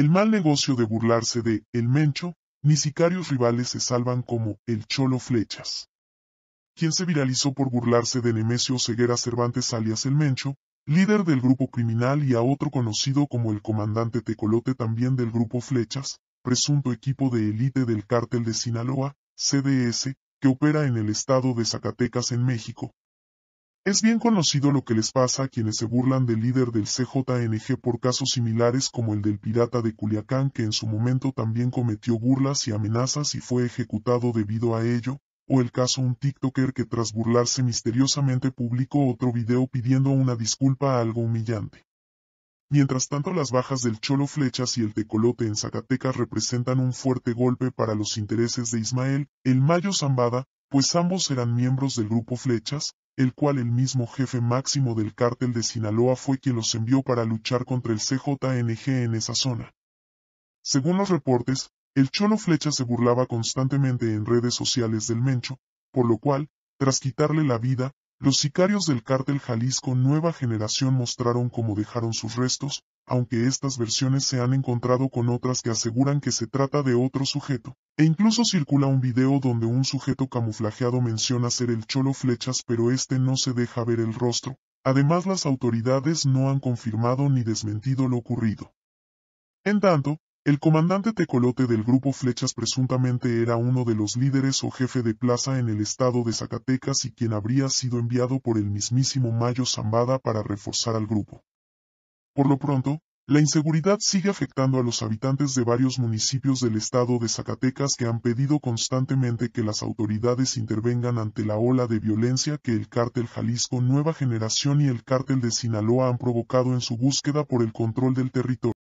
El mal negocio de burlarse de El Mencho, ni sicarios rivales se salvan como El Cholo Flechas. Quien se viralizó por burlarse de Nemesio Ceguera Cervantes alias El Mencho, líder del grupo criminal y a otro conocido como el comandante Tecolote también del grupo Flechas, presunto equipo de élite del cártel de Sinaloa, CDS, que opera en el estado de Zacatecas en México, es bien conocido lo que les pasa a quienes se burlan del líder del CJNG por casos similares como el del pirata de Culiacán que en su momento también cometió burlas y amenazas y fue ejecutado debido a ello, o el caso un TikToker que tras burlarse misteriosamente publicó otro video pidiendo una disculpa a algo humillante. Mientras tanto las bajas del Cholo Flechas y el Tecolote en Zacatecas representan un fuerte golpe para los intereses de Ismael, el Mayo Zambada, pues ambos eran miembros del grupo Flechas, el cual el mismo jefe máximo del cártel de Sinaloa fue quien los envió para luchar contra el CJNG en esa zona. Según los reportes, el Cholo Flecha se burlaba constantemente en redes sociales del Mencho, por lo cual, tras quitarle la vida, los sicarios del cártel Jalisco Nueva Generación mostraron cómo dejaron sus restos, aunque estas versiones se han encontrado con otras que aseguran que se trata de otro sujeto. E incluso circula un video donde un sujeto camuflajeado menciona ser el Cholo Flechas pero este no se deja ver el rostro. Además las autoridades no han confirmado ni desmentido lo ocurrido. En tanto, el comandante tecolote del grupo Flechas presuntamente era uno de los líderes o jefe de plaza en el estado de Zacatecas y quien habría sido enviado por el mismísimo Mayo Zambada para reforzar al grupo. Por lo pronto, la inseguridad sigue afectando a los habitantes de varios municipios del estado de Zacatecas que han pedido constantemente que las autoridades intervengan ante la ola de violencia que el cártel Jalisco Nueva Generación y el cártel de Sinaloa han provocado en su búsqueda por el control del territorio.